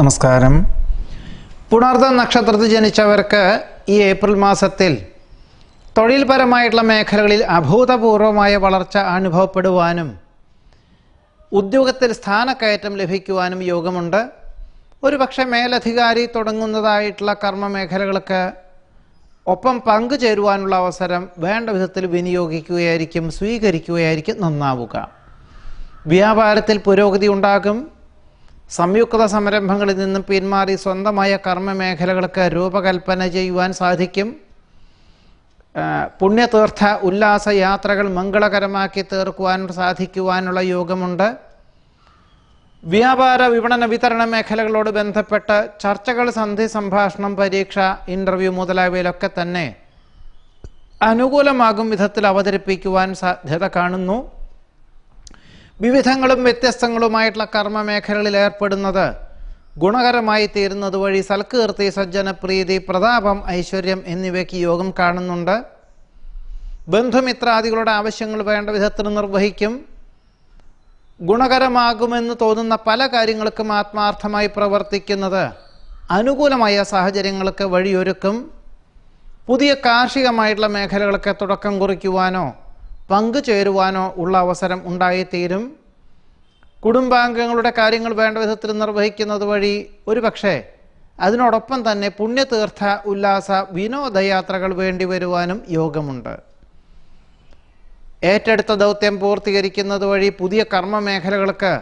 നമസ്കാരം പുണർദ നക്ഷത്രത്തിൽ ജനിച്ചവർക്ക് ഈ ഏപ്രിൽ മാസത്തിൽ തൊഴിൽപരമായിട്ടുള്ള മേഖലകളിൽ അഭൂതപൂർവമായ വളർച്ച അനുഭവപ്പെടുവാനും ഉദ്യോഗത്തിൽ സ്ഥാനക്കയറ്റം ലഭിക്കുവാനും യോഗമുണ്ട് ഒരു പക്ഷേ മേലധികാരി തുടങ്ങുന്നതായിട്ടുള്ള കർമ്മ മേഖലകൾക്ക് ഒപ്പം പങ്കുചേരുവാനുള്ള അവസരം വേണ്ട വിധത്തിൽ വിനിയോഗിക്കുകയായിരിക്കും സ്വീകരിക്കുകയായിരിക്കും നന്നാവുക വ്യാപാരത്തിൽ പുരോഗതി ഉണ്ടാകും സംയുക്ത സംരംഭങ്ങളിൽ നിന്നും പിന്മാറി സ്വന്തമായ കർമ്മമേഖലകൾക്ക് രൂപകൽപ്പന ചെയ്യുവാൻ സാധിക്കും പുണ്യതീർത്ഥ ഉല്ലാസ യാത്രകൾ മംഗളകരമാക്കി തീർക്കുവാൻ സാധിക്കുവാനുള്ള യോഗമുണ്ട് വ്യാപാര വിപണന വിതരണ മേഖലകളോട് ബന്ധപ്പെട്ട് ചർച്ചകൾ സന്ധി സംഭാഷണം പരീക്ഷ ഇൻ്റർവ്യൂ മുതലായവയിലൊക്കെ തന്നെ അനുകൂലമാകും വിധത്തിൽ അവതരിപ്പിക്കുവാൻ സാധ്യത കാണുന്നു വിവിധങ്ങളും വ്യത്യസ്തങ്ങളുമായിട്ടുള്ള കർമ്മ മേഖലകളിൽ ഏർപ്പെടുന്നത് ഗുണകരമായി തീരുന്നത് വഴി സൽക്കീർത്തി സജ്ജനപ്രീതി പ്രതാപം ഐശ്വര്യം എന്നിവയ്ക്ക് യോഗം കാണുന്നുണ്ട് ബന്ധുമിത്രാദികളുടെ ആവശ്യങ്ങൾ വേണ്ട വിധത്തിൽ നിർവഹിക്കും ഗുണകരമാകുമെന്ന് തോന്നുന്ന പല കാര്യങ്ങൾക്കും ആത്മാർത്ഥമായി പ്രവർത്തിക്കുന്നത് അനുകൂലമായ സാഹചര്യങ്ങൾക്ക് വഴിയൊരുക്കും പുതിയ കാർഷികമായിട്ടുള്ള മേഖലകളൊക്കെ തുടക്കം കുറിക്കുവാനോ പങ്കുചേരുവാനോ ഉള്ള അവസരം ഉണ്ടായിത്തീരും കുടുംബാംഗങ്ങളുടെ കാര്യങ്ങൾ വേണ്ട വിധത്തിൽ നിർവഹിക്കുന്നത് വഴി പക്ഷേ അതിനോടൊപ്പം തന്നെ പുണ്യതീർത്ഥ ഉല്ലാസ വിനോദയാത്രകൾ വേണ്ടി വരുവാനും യോഗമുണ്ട് ഏറ്റെടുത്ത ദൗത്യം പൂർത്തീകരിക്കുന്നത് വഴി പുതിയ കർമ്മ മേഖലകൾക്ക്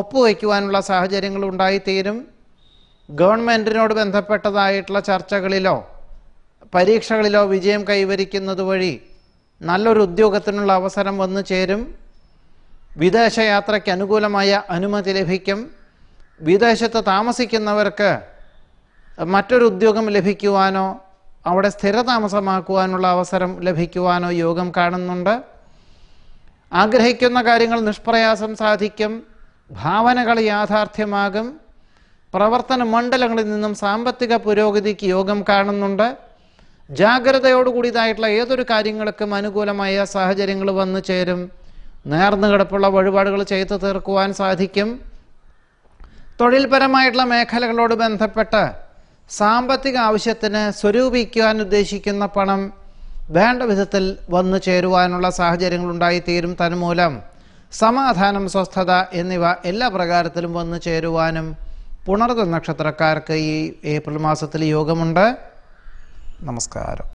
ഒപ്പുവയ്ക്കുവാനുള്ള സാഹചര്യങ്ങൾ ഉണ്ടായിത്തീരും ഗവൺമെൻറ്റിനോട് ബന്ധപ്പെട്ടതായിട്ടുള്ള ചർച്ചകളിലോ പരീക്ഷകളിലോ വിജയം കൈവരിക്കുന്നത് വഴി നല്ലൊരു ഉദ്യോഗത്തിനുള്ള അവസരം വന്നു ചേരും വിദേശയാത്രയ്ക്ക് അനുകൂലമായ അനുമതി ലഭിക്കും വിദേശത്ത് താമസിക്കുന്നവർക്ക് മറ്റൊരു ഉദ്യോഗം ലഭിക്കുവാനോ അവിടെ സ്ഥിരതാമസമാക്കുവാനുള്ള അവസരം ലഭിക്കുവാനോ യോഗം കാണുന്നുണ്ട് ആഗ്രഹിക്കുന്ന കാര്യങ്ങൾ നിഷ്പ്രയാസം സാധിക്കും ഭാവനകൾ യാഥാർത്ഥ്യമാകും പ്രവർത്തന മണ്ഡലങ്ങളിൽ നിന്നും സാമ്പത്തിക പുരോഗതിക്ക് യോഗം കാണുന്നുണ്ട് ജാഗ്രതയോടുകൂടിയതായിട്ടുള്ള ഏതൊരു കാര്യങ്ങൾക്കും അനുകൂലമായ സാഹചര്യങ്ങൾ വന്നു ചേരും നേർന്നു കിടപ്പുള്ള വഴിപാടുകൾ ചെയ്തു തീർക്കുവാൻ സാധിക്കും തൊഴിൽപരമായിട്ടുള്ള മേഖലകളോട് ബന്ധപ്പെട്ട് സാമ്പത്തിക ആവശ്യത്തിന് സ്വരൂപിക്കുവാൻ ഉദ്ദേശിക്കുന്ന പണം വേണ്ട വിധത്തിൽ വന്നു ചേരുവാനുള്ള ഉണ്ടായിത്തീരും തന്മൂലം സമാധാനം സ്വസ്ഥത എന്നിവ എല്ലാ പ്രകാരത്തിലും വന്നു ചേരുവാനും പുണർത്ത നക്ഷത്രക്കാർക്ക് ഈ ഏപ്രിൽ മാസത്തിൽ യോഗമുണ്ട് നമസ്കാരം